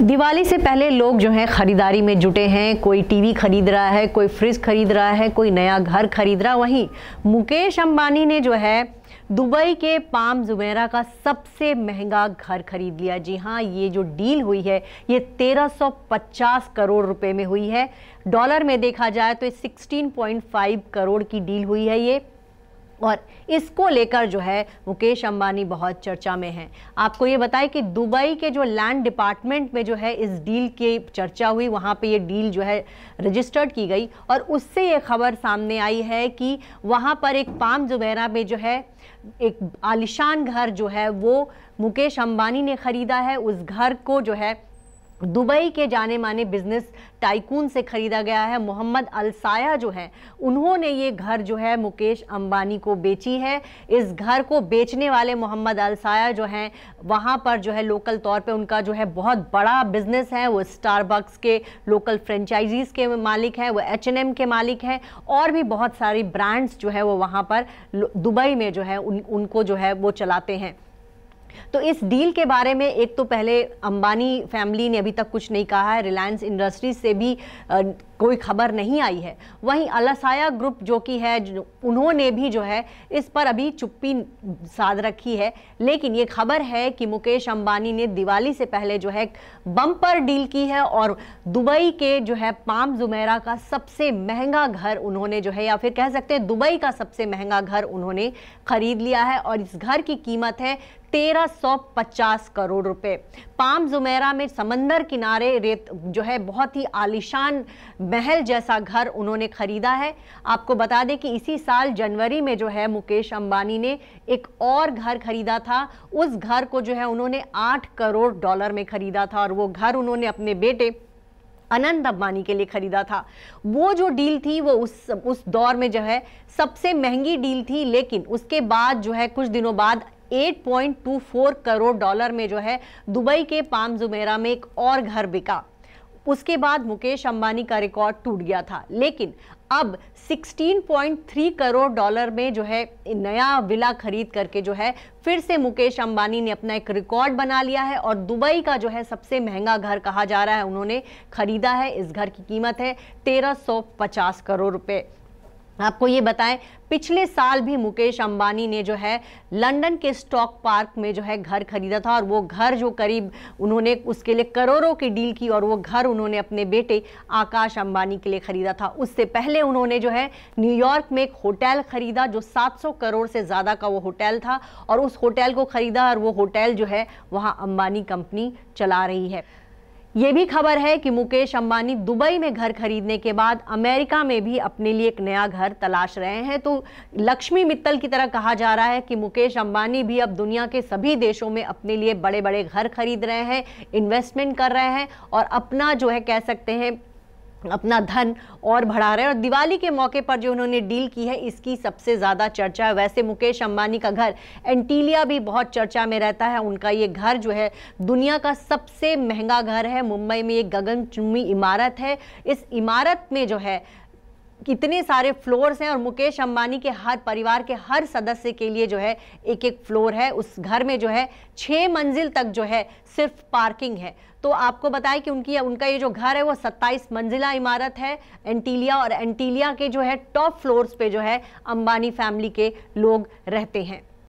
दिवाली से पहले लोग जो हैं ख़रीदारी में जुटे हैं कोई टीवी खरीद रहा है कोई फ्रिज खरीद रहा है कोई नया घर खरीद रहा वहीं मुकेश अंबानी ने जो है दुबई के पाम जुमेरा का सबसे महंगा घर खरीद लिया जी हाँ ये जो डील हुई है ये 1350 करोड़ रुपए में हुई है डॉलर में देखा जाए तो 16.5 करोड़ की डील हुई है ये और इसको लेकर जो है मुकेश अंबानी बहुत चर्चा में हैं आपको ये बताएं कि दुबई के जो लैंड डिपार्टमेंट में जो है इस डील की चर्चा हुई वहाँ पे ये डील जो है रजिस्टर्ड की गई और उससे ये खबर सामने आई है कि वहाँ पर एक पाम जुबैरा में जो है एक आलिशान घर जो है वो मुकेश अंबानी ने ख़रीदा है उस घर को जो है दुबई के जाने माने बिजनेस टाइकून से ख़रीदा गया है मोहम्मद अलसाया जो है उन्होंने ये घर जो है मुकेश अंबानी को बेची है इस घर को बेचने वाले मोहम्मद अलसाया जो हैं वहाँ पर जो है लोकल तौर पे उनका जो है बहुत बड़ा बिजनेस है वो स्टारबक्स के लोकल फ्रेंचाइजीज़ के मालिक हैं वो एच के मालिक हैं और भी बहुत सारी ब्रांड्स जो है वो वहाँ पर दुबई में जो है उन, उनको जो है वो चलाते हैं तो इस डील के बारे में एक तो पहले अंबानी फैमिली ने अभी तक कुछ नहीं कहा है रिलायंस इंडस्ट्रीज से भी कोई खबर नहीं आई है वहीं अलसाया ग्रुप जो कि है उन्होंने भी जो है इस पर अभी चुप्पी साध रखी है लेकिन ये खबर है कि मुकेश अंबानी ने दिवाली से पहले जो है बम्पर डील की है और दुबई के जो है पाम जुमेरा का सबसे महंगा घर उन्होंने जो है या फिर कह सकते हैं दुबई का सबसे महंगा घर उन्होंने खरीद लिया है और इस घर की कीमत है 1350 करोड़ रुपए पाम जुमेरा में समंदर किनारे रेत जो है बहुत ही आलिशान महल जैसा घर उन्होंने खरीदा है आपको बता दें कि इसी साल जनवरी में जो है मुकेश अंबानी ने एक और घर खरीदा था उस घर को जो है उन्होंने आठ करोड़ डॉलर में खरीदा था और वो घर उन्होंने अपने बेटे अनंत अंबानी के लिए खरीदा था वो जो डील थी वो उस उस दौर में जो है सबसे महंगी डील थी लेकिन उसके बाद जो है कुछ दिनों बाद 8.24 करोड़ डॉलर में जो है दुबई के पाम जुमेरा में एक और घर बिका उसके बाद मुकेश अंबानी का रिकॉर्ड टूट गया था लेकिन अब 16.3 करोड़ डॉलर में जो है नया विला खरीद करके जो है फिर से मुकेश अंबानी ने अपना एक रिकॉर्ड बना लिया है और दुबई का जो है सबसे महंगा घर कहा जा रहा है उन्होंने खरीदा है इस घर की कीमत है 1350 करोड़ रुपए आपको ये बताएं पिछले साल भी मुकेश अंबानी ने जो है लंदन के स्टॉक पार्क में जो है घर खरीदा था और वो घर जो करीब उन्होंने उसके लिए करोड़ों की डील की और वो घर उन्होंने अपने बेटे आकाश अंबानी के लिए खरीदा था उससे पहले उन्होंने जो है न्यूयॉर्क में एक होटल खरीदा जो 700 करोड़ से ज़्यादा का वो होटल था और उस होटल को ख़रीदा और वो होटल जो है वहाँ अम्बानी कंपनी चला रही है ये भी खबर है कि मुकेश अंबानी दुबई में घर खरीदने के बाद अमेरिका में भी अपने लिए एक नया घर तलाश रहे हैं तो लक्ष्मी मित्तल की तरह कहा जा रहा है कि मुकेश अंबानी भी अब दुनिया के सभी देशों में अपने लिए बड़े बड़े घर खरीद रहे हैं इन्वेस्टमेंट कर रहे हैं और अपना जो है कह सकते हैं अपना धन और बढ़ा रहे हैं और दिवाली के मौके पर जो उन्होंने डील की है इसकी सबसे ज़्यादा चर्चा है वैसे मुकेश अंबानी का घर एंटीलिया भी बहुत चर्चा में रहता है उनका ये घर जो है दुनिया का सबसे महंगा घर है मुंबई में ये गगनचुम्बी इमारत है इस इमारत में जो है कितने सारे फ्लोर्स हैं और मुकेश अंबानी के हर परिवार के हर सदस्य के लिए जो है एक एक फ्लोर है उस घर में जो है छः मंजिल तक जो है सिर्फ पार्किंग है तो आपको बताएं कि उनकी उनका ये जो घर है वो 27 मंजिला इमारत है एंटीलिया और एंटीलिया के जो है टॉप फ्लोर्स पे जो है अंबानी फैमिली के लोग रहते हैं